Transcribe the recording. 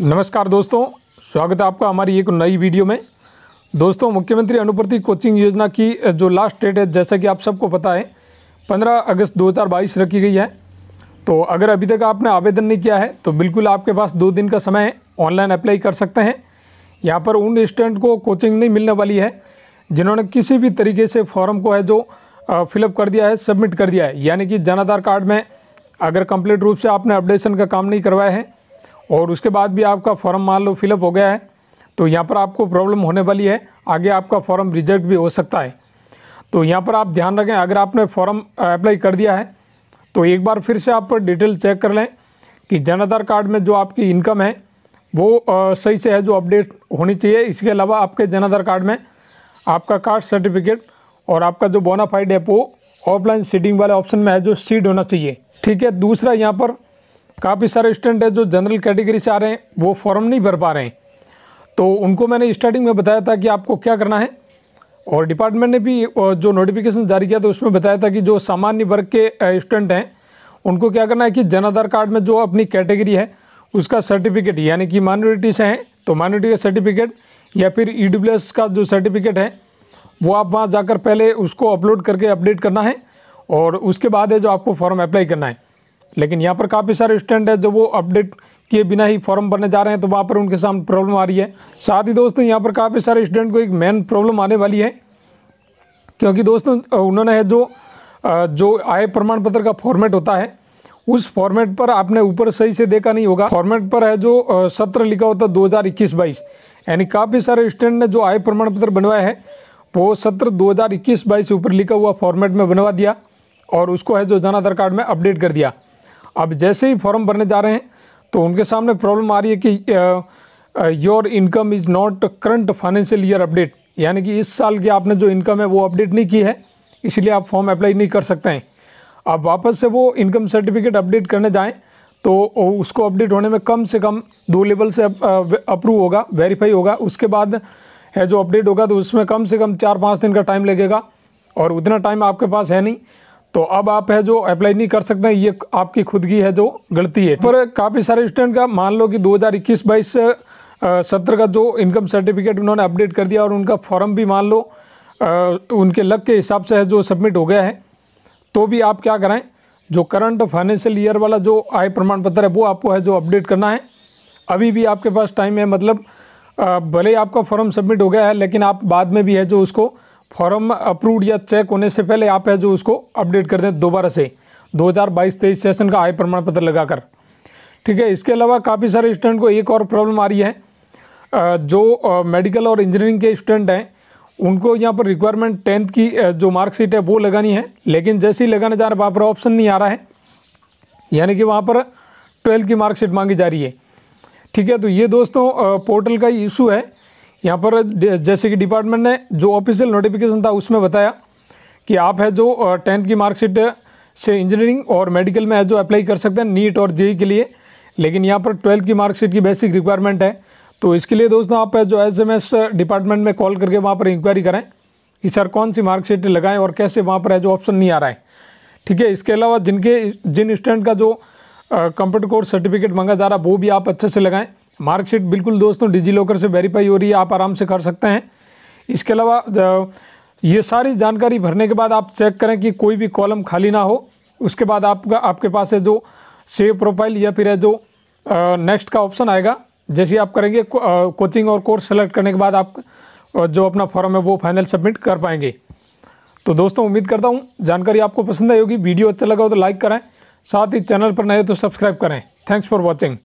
नमस्कार दोस्तों स्वागत है आपका हमारी एक नई वीडियो में दोस्तों मुख्यमंत्री अनुप्रति कोचिंग योजना की जो लास्ट डेट है जैसा कि आप सबको पता है 15 अगस्त 2022 रखी गई है तो अगर अभी तक आपने आवेदन नहीं किया है तो बिल्कुल आपके पास दो दिन का समय है ऑनलाइन अप्लाई कर सकते हैं यहाँ पर उन स्टूडेंट को कोचिंग नहीं मिलने वाली है जिन्होंने किसी भी तरीके से फॉर्म को है जो फिलअप कर दिया है सबमिट कर दिया है यानी कि जन आधार कार्ड में अगर कंप्लीट रूप से आपने अपडेशन का काम नहीं करवाया है और उसके बाद भी आपका फॉर्म मान लो फिलअप हो गया है तो यहाँ पर आपको प्रॉब्लम होने वाली है आगे आपका फॉर्म रिजेक्ट भी हो सकता है तो यहाँ पर आप ध्यान रखें अगर आपने फॉर्म अप्लाई कर दिया है तो एक बार फिर से आप डिटेल चेक कर लें कि जन आधार कार्ड में जो आपकी इनकम है वो सही से है जो अपडेट होनी चाहिए इसके अलावा आपके जन आधार कार्ड में आपका कास्ट सर्टिफिकेट और आपका जो बोनाफाइड है वो ऑफलाइन सीडिंग वाले ऑप्शन में है जो सीड होना चाहिए ठीक है दूसरा यहाँ पर काफ़ी सारे स्टूडेंट हैं जो जनरल कैटेगरी से आ रहे हैं वो फॉर्म नहीं भर पा रहे हैं तो उनको मैंने स्टार्टिंग में बताया था कि आपको क्या करना है और डिपार्टमेंट ने भी जो नोटिफिकेशन जारी किया था उसमें बताया था कि जो सामान्य वर्ग के स्टूडेंट हैं उनको क्या करना है कि जन आधार कार्ड में जो अपनी कैटेगरी है उसका सर्टिफिकेट यानी कि माइनॉरिटी से हैं तो माइनॉरिटी का सर्टिफिकेट या फिर ई e का जो सर्टिफिकेट है वो आप वहाँ जाकर पहले उसको अपलोड करके अपडेट करना है और उसके बाद है जो आपको फॉर्म अप्लाई करना है लेकिन यहाँ पर काफ़ी सारे स्टूडेंट है जो वो अपडेट किए बिना ही फॉर्म भरने जा रहे हैं तो वहाँ पर उनके सामने प्रॉब्लम आ रही है साथ ही दोस्तों यहाँ पर काफ़ी सारे स्टूडेंट को एक मेन प्रॉब्लम आने वाली है क्योंकि दोस्तों उन्होंने है जो जो आय प्रमाण पत्र का फॉर्मेट होता है उस फॉर्मेट पर आपने ऊपर सही से देखा नहीं होगा फॉर्मेट पर है जो सत्र लिखा होता है दो हज़ार इक्कीस बाईस यानी काफ़ी सारे स्टूडेंट ने जो आय प्रमाण पत्र बनवाया है वो सत्र दो हज़ार इक्कीस बाईस ऊपर लिखा हुआ फॉर्मेट में बनवा दिया और उसको है जो आधार कार्ड में अपडेट कर दिया अब जैसे ही फॉर्म भरने जा रहे हैं तो उनके सामने प्रॉब्लम आ रही है कि your income is not current financial year update यानी कि इस साल की आपने जो इनकम है वो अपडेट नहीं की है इसलिए आप फॉर्म अप्लाई नहीं कर सकते हैं अब वापस से वो इनकम सर्टिफिकेट अपडेट करने जाएँ तो उसको अपडेट होने में कम से कम दो लेवल से अप्रूव होगा वेरीफाई होगा उसके बाद है जो अपडेट होगा तो उसमें कम से कम चार पाँच दिन का टाइम लगेगा और उतना टाइम आपके पास है नहीं तो अब आप है जो अप्लाई नहीं कर सकते ये आपकी खुद की है जो गलती है पर काफ़ी सारे स्टूडेंट का मान लो कि 2021 बाईस सत्र का जो इनकम सर्टिफिकेट उन्होंने अपडेट कर दिया और उनका फॉर्म भी मान लो आ, उनके लक के हिसाब से है जो सबमिट हो गया है तो भी आप क्या कराएं जो करंट फाइनेंशियल ईयर वाला जो आय प्रमाण पत्र है वो आपको है जो अपडेट करना है अभी भी आपके पास टाइम है मतलब भले ही आपका फॉर्म सबमिट हो गया है लेकिन आप बाद में भी है जो उसको फॉर्म अप्रूव्ड या चेक होने से पहले आप है जो उसको अपडेट कर दें दोबारा से 2022-23 सेशन का आय प्रमाण पत्र लगाकर ठीक है इसके अलावा काफ़ी सारे स्टूडेंट को एक और प्रॉब्लम आ रही है जो मेडिकल और इंजीनियरिंग के स्टूडेंट हैं उनको यहाँ पर रिक्वायरमेंट टेंथ की जो मार्कशीट है वो लगानी है लेकिन जैसे ही लगाने जा रहे वहाँ पर ऑप्शन नहीं आ रहा है यानी कि वहाँ पर ट्वेल्थ की मार्कशीट मांगी जा रही है ठीक है तो ये दोस्तों पोर्टल का ही इशू है यहाँ पर जैसे कि डिपार्टमेंट ने जो ऑफिशियल नोटिफिकेशन था उसमें बताया कि आप है जो टेंथ की मार्कशीट से इंजीनियरिंग और मेडिकल में है जो अप्लाई कर सकते हैं नीट और जेई e e के लिए लेकिन यहाँ पर ट्वेल्थ की मार्कशीट की बेसिक रिक्वायरमेंट है तो इसके लिए दोस्तों आप जो एस एम एस डिपार्टमेंट में कॉल करके वहाँ पर इंक्वायरी करें कि सर कौन सी मार्कशीट लगाएं और कैसे वहाँ पर है जो ऑप्शन नहीं आ रहा है ठीक है इसके अलावा जिनके जिन स्टूडेंट का जो कंप्यूटर कोर्स सर्टिफिकेट मांगा जा रहा वो भी आप अच्छे से लगाएं मार्कशीट बिल्कुल दोस्तों डिजी लॉकर से वेरीफाई हो रही है आप आराम से कर सकते हैं इसके अलावा ये सारी जानकारी भरने के बाद आप चेक करें कि कोई भी कॉलम खाली ना हो उसके बाद आपका आपके पास है जो सेव प्रोफाइल या फिर है जो नेक्स्ट का ऑप्शन आएगा जैसे आप करेंगे कोचिंग और कोर्स सेलेक्ट करने के बाद आप जो अपना फॉर्म है वो फाइनल सबमिट कर पाएंगे तो दोस्तों उम्मीद करता हूँ जानकारी आपको पसंद आई होगी वीडियो अच्छा लगा हो तो लाइक करें साथ ही चैनल पर नए हो तो सब्सक्राइब करें थैंक्स फॉर वॉचिंग